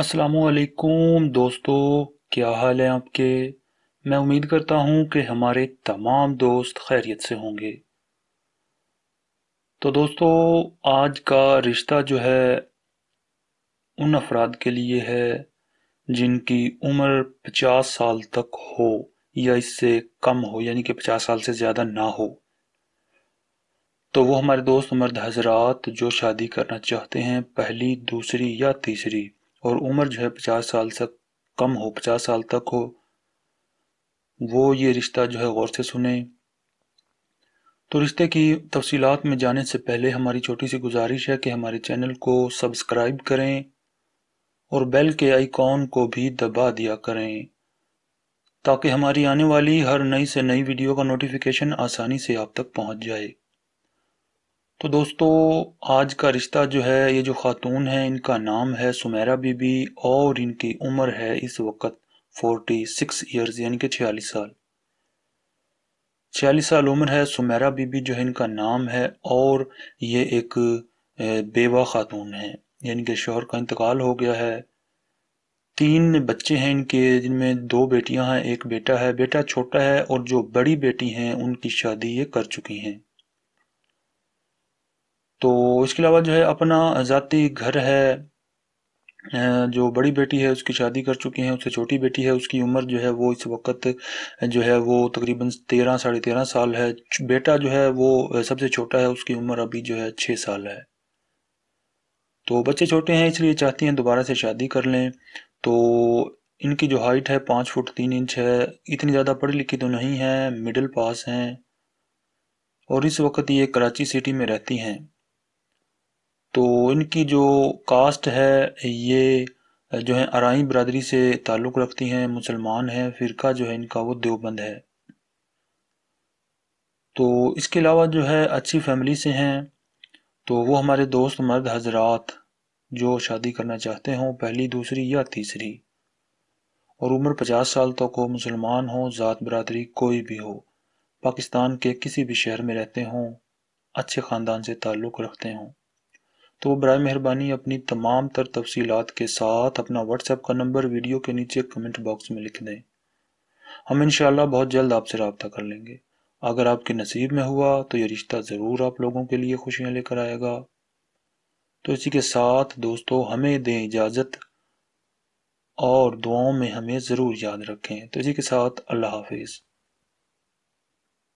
असलकुम दोस्तों क्या हाल है आपके मैं उम्मीद करता हूँ कि हमारे तमाम दोस्त खैरियत से होंगे तो दोस्तों आज का रिश्ता जो है उन अफराद के लिए है जिनकी उम्र 50 साल तक हो या इससे कम हो यानी कि 50 साल से ज़्यादा ना हो तो वो हमारे दोस्त मर्द हजरात जो शादी करना चाहते हैं पहली दूसरी या तीसरी और उम्र जो है पचास साल से कम हो पचास साल तक हो वो ये रिश्ता जो है गौर से सुने तो रिश्ते की तफसीत में जाने से पहले हमारी छोटी सी गुजारिश है कि हमारे चैनल को सब्सक्राइब करें और बेल के आइकॉन को भी दबा दिया करें ताकि हमारी आने वाली हर नई से नई वीडियो का नोटिफिकेशन आसानी से आप तक पहुंच जाए तो दोस्तों आज का रिश्ता जो है ये जो ख़ातून है इनका नाम है सुमेरा बीबी और इनकी उम्र है इस वक्त फोर्टी सिक्स ईयर्स यानी कि छियालीस साल छियालीस साल उम्र है सुमेरा बीबी जो है इनका नाम है और ये एक बेवा खातून है यानी कि शोहर का इंतकाल हो गया है तीन बच्चे हैं इनके जिनमें दो बेटियां हैं एक बेटा है बेटा छोटा है और जो बड़ी बेटी हैं उनकी शादी ये कर चुकी हैं तो इसके अलावा जो है अपना ज़ाती घर है जो बड़ी बेटी है उसकी शादी कर चुकी हैं उससे छोटी बेटी है उसकी उम्र जो है वो इस वक्त जो है वो तकरीबन तेरह साढ़े तेरह साल है बेटा जो है वो सबसे छोटा है उसकी उम्र अभी जो है छः साल है तो बच्चे छोटे हैं इसलिए चाहती हैं दोबारा से शादी कर लें तो इनकी जो हाइट है पाँच फुट तीन इंच है इतनी ज़्यादा पढ़ी लिखी तो नहीं है मिडिल पास हैं और इस वक्त ये कराची सिटी में रहती हैं तो इनकी जो कास्ट है ये जो है आरई बरदरी से ताल्लुक़ रखती हैं मुसलमान हैं फ़िरका जो है इनका वो देवबंद है तो इसके अलावा जो है अच्छी फैमिली से हैं तो वो हमारे दोस्त मर्द हजरात जो शादी करना चाहते हों पहली दूसरी या तीसरी और उम्र पचास साल तक तो हो मुसलमान हो ज़ात बरदरी कोई भी हो पाकिस्तान के किसी भी शहर में रहते हों अच्छे ख़ानदान से ताल्लुक़ रखते हों तो बरए मेहरबानी अपनी तमाम तर तफसीत के साथ अपना व्हाट्सएप का नंबर वीडियो के नीचे कमेंट बॉक्स में लिख दें हम इन बहुत जल्द आपसे रबता कर लेंगे अगर आपके नसीब में हुआ तो ये रिश्ता ज़रूर आप लोगों के लिए खुशियाँ लेकर आएगा तो इसी के साथ दोस्तों हमें दें इजाज़त और दुआओं में हमें ज़रूर याद रखें तो इसी के साथ अल्लाह हाफिज़